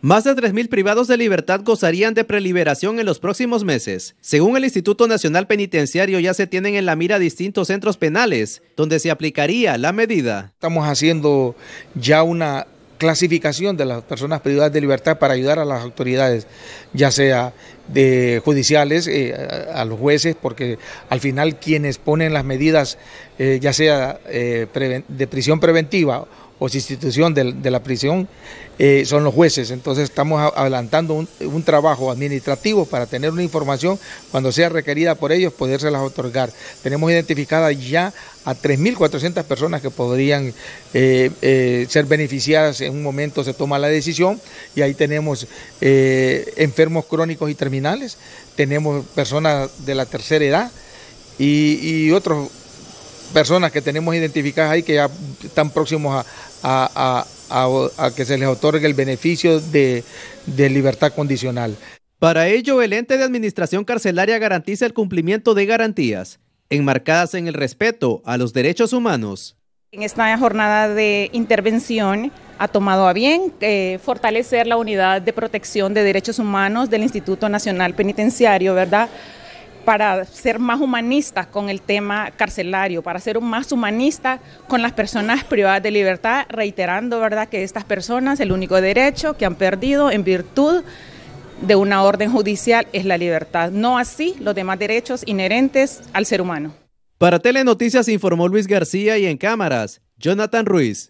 Más de 3.000 privados de libertad gozarían de preliberación en los próximos meses. Según el Instituto Nacional Penitenciario, ya se tienen en la mira distintos centros penales donde se aplicaría la medida. Estamos haciendo ya una clasificación de las personas privadas de libertad para ayudar a las autoridades, ya sea de judiciales, eh, a, los jueces, porque al final quienes ponen las medidas, eh, ya sea eh, de prisión preventiva o institución de, de la prisión eh, son los jueces. Entonces estamos adelantando un, trabajo administrativo para tener una información cuando sea requerida por ellos, podérselas otorgar. Tenemos identificadas ya a 3.400 personas que podrían eh, eh, ser beneficiadas. En un momento se toma la decisión y ahí tenemos enfermos crónicos y terminales, tenemos personas de la tercera edad y, y otros personas que tenemos identificadas ahí que ya están próximos a, que se les otorgue el beneficio de, libertad condicional. Para ello, el ente de administración carcelaria garantiza el cumplimiento de garantías enmarcadas en el respeto a los derechos humanos. En esta jornada de intervención ha tomado a bien eh, fortalecer la unidad de protección de derechos humanos del Instituto Nacional Penitenciario, ¿verdad? para ser más humanistas con el tema carcelario, para ser más humanistas con las personas privadas de libertad, reiterando, ¿verdad?, que estas personas el único derecho que han perdido en virtud de una orden judicial es la libertad, no así los demás derechos inherentes al ser humano. Para Telenoticias informó Luis García y en cámaras, Jonathan Ruiz.